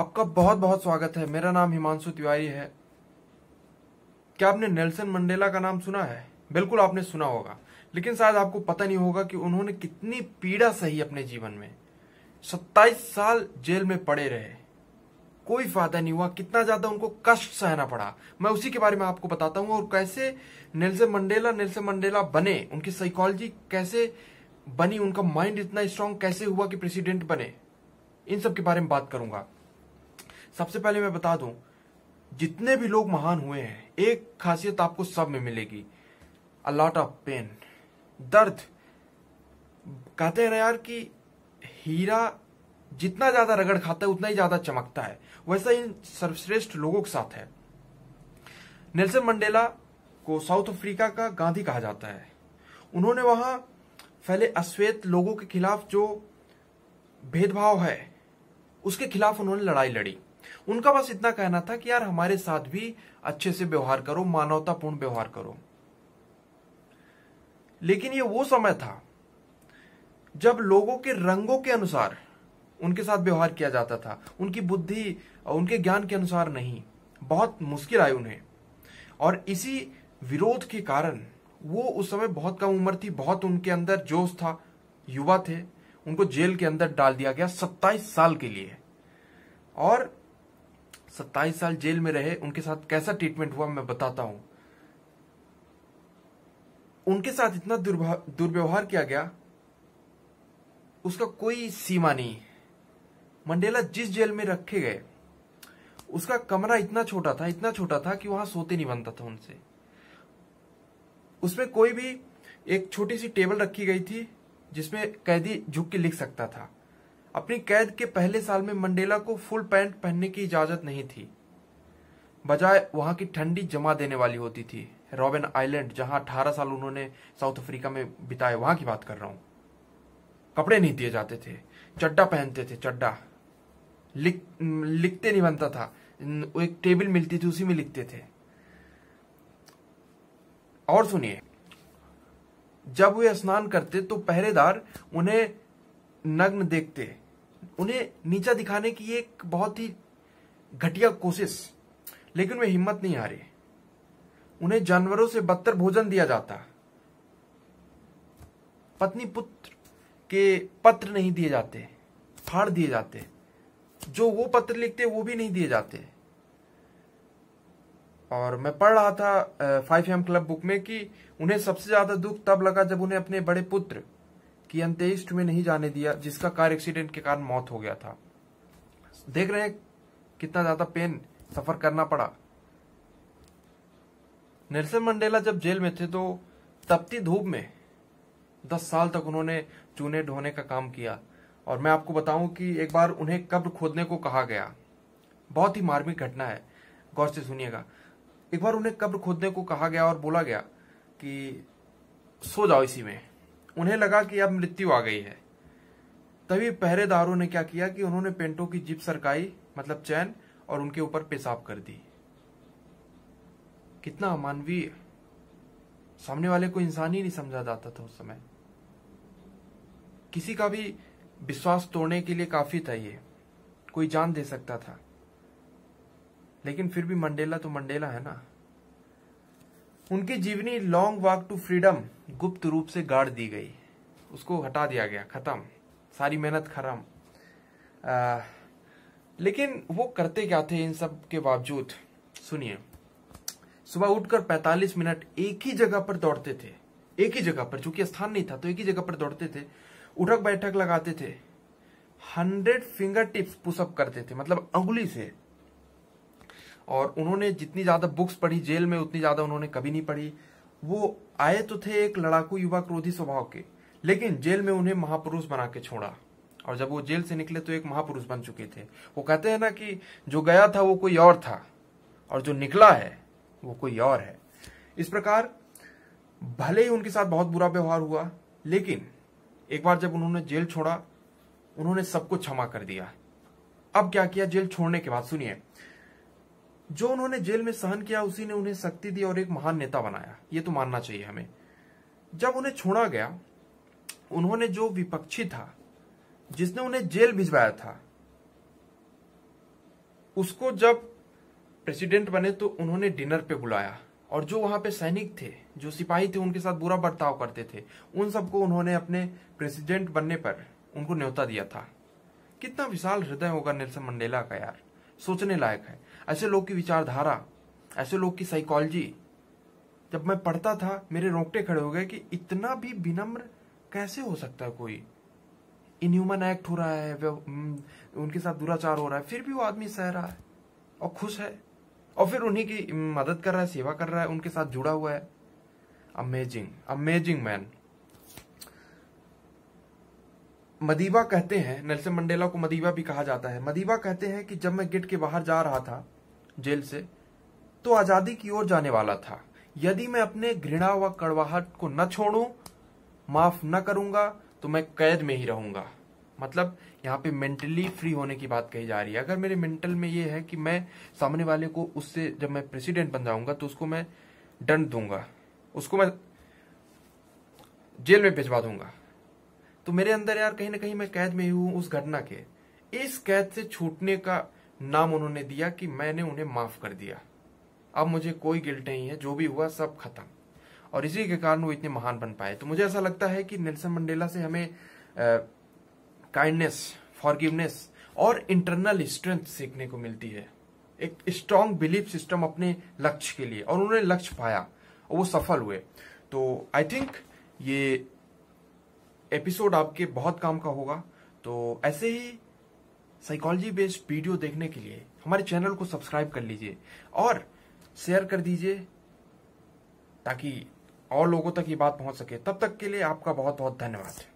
आपका बहुत बहुत स्वागत है मेरा नाम हिमांशु तिवारी है क्या आपने नेल्सन मंडेला का नाम सुना है बिल्कुल आपने सुना होगा लेकिन शायद आपको पता नहीं होगा कि उन्होंने कितनी पीड़ा सही अपने जीवन में सत्ताईस साल जेल में पड़े रहे कोई फायदा नहीं हुआ कितना ज्यादा उनको कष्ट सहना पड़ा मैं उसी के बारे में आपको बताता हूँ और कैसे नेल्सन मंडेला नेल्सन मंडेला बने उनकी साइकोलॉजी कैसे बनी उनका माइंड इतना स्ट्रांग कैसे हुआ कि प्रेसिडेंट बने इन सब के बारे में बात करूंगा सबसे पहले मैं बता दूं जितने भी लोग महान हुए हैं एक खासियत आपको सब में मिलेगी अलॉट ऑफ पेन दर्द कहते हैं यार कि हीरा जितना ज्यादा रगड़ खाता है उतना ही ज्यादा चमकता है वैसा इन सर्वश्रेष्ठ लोगों के साथ है नेल्सन मंडेला को साउथ अफ्रीका का गांधी कहा जाता है उन्होंने वहां फैले अश्वेत लोगों के खिलाफ जो भेदभाव है उसके खिलाफ उन्होंने लड़ाई लड़ी उनका बस इतना कहना था कि यार हमारे साथ भी अच्छे से व्यवहार करो मानवतापूर्ण व्यवहार करो लेकिन ये वो समय था जब लोगों के रंगों के अनुसार उनके साथ व्यवहार किया जाता था उनकी बुद्धि उनके ज्ञान के अनुसार नहीं बहुत मुश्किल आई उन्हें और इसी विरोध के कारण वो उस समय बहुत कम उम्र थी बहुत उनके अंदर जोश था युवा थे उनको जेल के अंदर डाल दिया गया सत्ताईस साल के लिए और सत्ताईस साल जेल में रहे उनके साथ कैसा ट्रीटमेंट हुआ मैं बताता हूं उनके साथ इतना दुर्व्यवहार किया गया उसका कोई सीमा नहीं मंडेला जिस जेल में रखे गए उसका कमरा इतना छोटा था इतना छोटा था कि वहां सोते नहीं बनता था उनसे उसमें कोई भी एक छोटी सी टेबल रखी गई थी जिसमें कैदी झुक के लिख सकता था अपनी कैद के पहले साल में मंडेला को फुल पैंट पहनने की इजाजत नहीं थी बजाय वहां की ठंडी जमा देने वाली होती थी रॉबिन आइलैंड जहां 18 साल उन्होंने साउथ अफ्रीका में बिताए वहां की बात कर रहा हूं कपड़े नहीं दिए जाते थे चड्डा पहनते थे चड्डा लिख लिखते नहीं बनता था एक टेबल मिलती थी उसी में लिखते थे और सुनिए जब वे स्नान करते तो पहरेदार उन्हें नग्न देखते उन्हें नीचा दिखाने की एक बहुत ही घटिया कोशिश लेकिन वे हिम्मत नहीं रही उन्हें जानवरों से बदतर भोजन दिया जाता पत्नी पुत्र के पत्र नहीं दिए जाते फाड़ दिए जाते जो वो पत्र लिखते वो भी नहीं दिए जाते और मैं पढ़ रहा था फाइव एम क्लब बुक में कि उन्हें सबसे ज्यादा दुख तब लगा जब उन्हें अपने बड़े पुत्र कि अंत्येष्ट में नहीं जाने दिया जिसका कार एक्सीडेंट के कारण मौत हो गया था देख रहे हैं कितना ज्यादा पेन सफर करना पड़ा नेल्सन मंडेला जब जेल में थे तो तपती धूप में दस साल तक उन्होंने चूने ढोने का काम किया और मैं आपको बताऊं कि एक बार उन्हें कब्र खोदने को कहा गया बहुत ही मार्मिक घटना है गौर से सुनिएगा एक बार उन्हें कब्र खोदने को कहा गया और बोला गया कि सो जाओ इसी में उन्हें लगा कि अब मृत्यु आ गई है तभी पहरेदारों ने क्या किया कि उन्होंने पेंटो की जीप सरकाई मतलब चैन और उनके ऊपर पेशाब कर दी कितना अमानवीय सामने वाले को इंसान ही नहीं समझा जाता था उस समय किसी का भी विश्वास तोड़ने के लिए काफी था ये कोई जान दे सकता था लेकिन फिर भी मंडेला तो मंडेला है ना उनकी जीवनी लॉन्ग वॉक टू फ्रीडम गुप्त रूप से गाड़ दी गई उसको हटा दिया गया खत्म सारी मेहनत खराब लेकिन वो करते क्या थे इन सब के बावजूद सुनिए सुबह उठकर 45 मिनट एक ही जगह पर दौड़ते थे एक ही जगह पर चूंकि स्थान नहीं था तो एक ही जगह पर दौड़ते थे उठक बैठक लगाते थे हंड्रेड फिंगर टिप्स पुशअप करते थे मतलब अंगुली से और उन्होंने जितनी ज्यादा बुक्स पढ़ी जेल में उतनी ज्यादा उन्होंने कभी नहीं पढ़ी वो आए तो थे एक लड़ाकू युवा क्रोधी स्वभाव के लेकिन जेल में उन्हें महापुरुष बना के छोड़ा और जब वो जेल से निकले तो एक महापुरुष बन चुके थे वो कहते हैं ना कि जो गया था वो कोई और था और जो निकला है वो कोई और है इस प्रकार भले ही उनके साथ बहुत बुरा व्यवहार हुआ लेकिन एक बार जब उन्होंने जेल छोड़ा उन्होंने सबको क्षमा कर दिया अब क्या किया जेल छोड़ने के बाद सुनिए जो उन्होंने जेल में सहन किया उसी ने उन्हें शक्ति दी और एक महान नेता बनाया ये तो मानना चाहिए हमें जब उन्हें छोड़ा गया उन्होंने जो विपक्षी था जिसने उन्हें जेल भिजवाया था उसको जब प्रेसिडेंट बने तो उन्होंने डिनर पे बुलाया और जो वहां पे सैनिक थे जो सिपाही थे उनके साथ बुरा बर्ताव करते थे उन सबको उन्होंने अपने प्रेसिडेंट बनने पर उनको न्योता दिया था कितना विशाल हृदय होगा नेल्सन मंडेला का यार सोचने लायक है ऐसे लोग की विचारधारा ऐसे लोग की साइकोलॉजी जब मैं पढ़ता था मेरे रोंगटे खड़े हो गए कि इतना भी विनम्र कैसे हो सकता है कोई इनह्यूमन एक्ट हो रहा है उनके साथ दुराचार हो रहा है फिर भी वो आदमी सह रहा है और खुश है और फिर उन्हीं की मदद कर रहा है सेवा कर रहा है उनके साथ जुड़ा हुआ है अमेजिंग अमेजिंग मैन मदीबा कहते हैं नेल्सन मंडेला को मदीबा भी कहा जाता है मदीबा कहते हैं कि जब मैं गेट के बाहर जा रहा था जेल से तो आजादी की ओर जाने वाला था यदि मैं अपने घृणा व कड़वाहट को न छोड़ू माफ न करूंगा तो मैं कैद में ही रहूंगा मतलब यहाँ पे मेंटली फ्री होने की बात कही जा रही है अगर मेरे मेंटल में ये है कि मैं सामने वाले को उससे जब मैं प्रेसिडेंट बन जाऊंगा तो उसको मैं दंड दूंगा उसको मैं जेल में भिजवा दूंगा तो मेरे अंदर यार कहीं ना कहीं मैं कैद में ही हूं उस घटना के इस कैद से छूटने का नाम उन्होंने दिया कि मैंने उन्हें माफ कर दिया अब मुझे कोई गिल्ट नहीं है जो भी हुआ सब खत्म और इसी के कारण वो इतने महान बन पाए तो मुझे ऐसा लगता है कि नेल्सन मंडेला से हमें काइंडनेस फॉरगिवनेस और इंटरनल स्ट्रेंथ सीखने को मिलती है एक स्ट्रांग बिलीफ सिस्टम अपने लक्ष्य के लिए और उन्होंने लक्ष्य पाया और वो सफल हुए तो आई थिंक ये एपिसोड आपके बहुत काम का होगा तो ऐसे ही साइकोलॉजी बेस्ड वीडियो देखने के लिए हमारे चैनल को सब्सक्राइब कर लीजिए और शेयर कर दीजिए ताकि और लोगों तक ये बात पहुंच सके तब तक के लिए आपका बहुत बहुत धन्यवाद